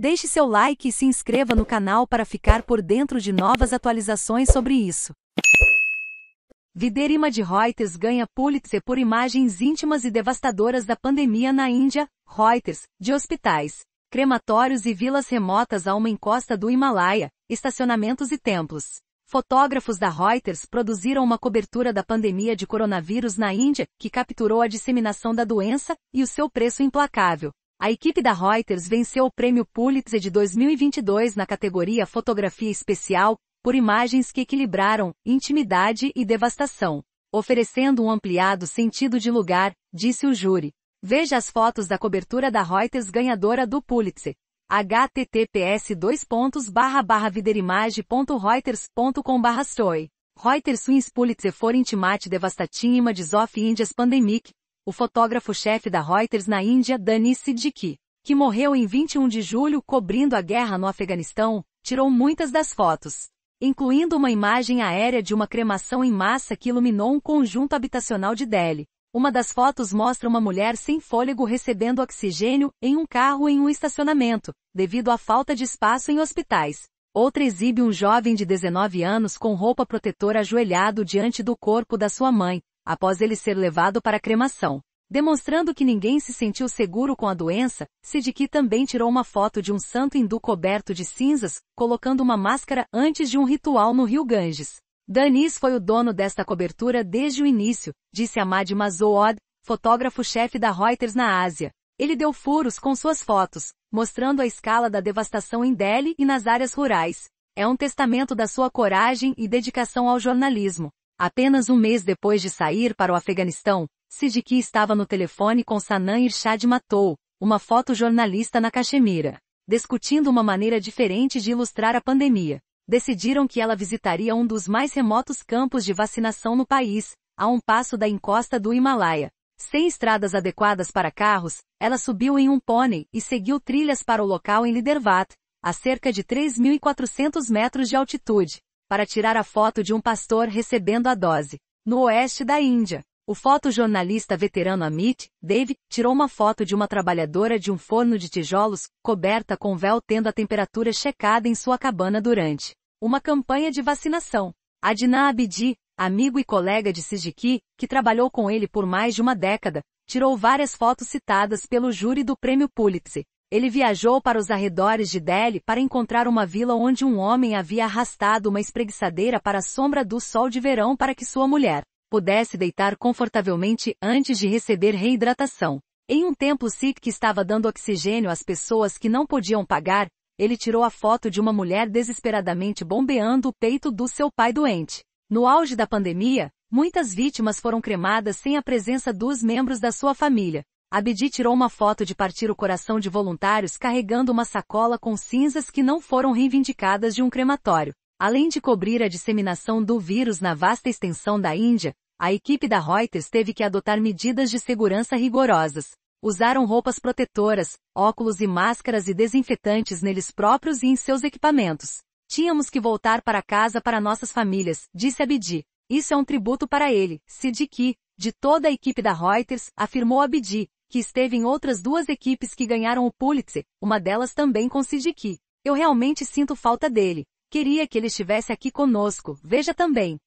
Deixe seu like e se inscreva no canal para ficar por dentro de novas atualizações sobre isso. Viderima de Reuters ganha Pulitzer por imagens íntimas e devastadoras da pandemia na Índia, Reuters, de hospitais, crematórios e vilas remotas a uma encosta do Himalaia, estacionamentos e templos. Fotógrafos da Reuters produziram uma cobertura da pandemia de coronavírus na Índia, que capturou a disseminação da doença e o seu preço implacável, a equipe da Reuters venceu o prêmio Pulitzer de 2022 na categoria Fotografia Especial, por imagens que equilibraram intimidade e devastação, oferecendo um ampliado sentido de lugar, disse o júri. Veja as fotos da cobertura da Reuters ganhadora do Pulitzer. https viderimage.reuters.com/story Reuters Wins Pulitzer for Intimate Devastating Images of India's Pandemic, o fotógrafo-chefe da Reuters na Índia, Dani Siddiqui, que morreu em 21 de julho cobrindo a guerra no Afeganistão, tirou muitas das fotos, incluindo uma imagem aérea de uma cremação em massa que iluminou um conjunto habitacional de Delhi. Uma das fotos mostra uma mulher sem fôlego recebendo oxigênio em um carro em um estacionamento, devido à falta de espaço em hospitais. Outra exibe um jovem de 19 anos com roupa protetora ajoelhado diante do corpo da sua mãe, após ele ser levado para a cremação demonstrando que ninguém se sentiu seguro com a doença, Siddiqui também tirou uma foto de um santo hindu coberto de cinzas, colocando uma máscara antes de um ritual no rio Ganges. Danis foi o dono desta cobertura desde o início, disse Ahmad Mazouad, fotógrafo-chefe da Reuters na Ásia. Ele deu furos com suas fotos, mostrando a escala da devastação em Delhi e nas áreas rurais. É um testamento da sua coragem e dedicação ao jornalismo. Apenas um mês depois de sair para o Afeganistão, Sidiki estava no telefone com Sanan Irshad Matou, uma fotojornalista na Cachemira, discutindo uma maneira diferente de ilustrar a pandemia. Decidiram que ela visitaria um dos mais remotos campos de vacinação no país, a um passo da encosta do Himalaia. Sem estradas adequadas para carros, ela subiu em um pônei e seguiu trilhas para o local em Lidervat, a cerca de 3.400 metros de altitude, para tirar a foto de um pastor recebendo a dose, no oeste da Índia. O fotojornalista veterano Amit, Dave, tirou uma foto de uma trabalhadora de um forno de tijolos, coberta com véu tendo a temperatura checada em sua cabana durante uma campanha de vacinação. Adina Abdi, amigo e colega de Sijiki, que trabalhou com ele por mais de uma década, tirou várias fotos citadas pelo júri do prêmio Pulitzer. Ele viajou para os arredores de Delhi para encontrar uma vila onde um homem havia arrastado uma espreguiçadeira para a sombra do sol de verão para que sua mulher pudesse deitar confortavelmente antes de receber reidratação. Em um tempo SIC que estava dando oxigênio às pessoas que não podiam pagar, ele tirou a foto de uma mulher desesperadamente bombeando o peito do seu pai doente. No auge da pandemia, muitas vítimas foram cremadas sem a presença dos membros da sua família. Abdi tirou uma foto de partir o coração de voluntários carregando uma sacola com cinzas que não foram reivindicadas de um crematório. Além de cobrir a disseminação do vírus na vasta extensão da Índia, a equipe da Reuters teve que adotar medidas de segurança rigorosas. Usaram roupas protetoras, óculos e máscaras e desinfetantes neles próprios e em seus equipamentos. Tínhamos que voltar para casa para nossas famílias, disse Abdi. Isso é um tributo para ele, Sidiki, de toda a equipe da Reuters, afirmou Abdi, que esteve em outras duas equipes que ganharam o Pulitzer, uma delas também com Sidiki. Eu realmente sinto falta dele, Queria que ele estivesse aqui conosco, veja também.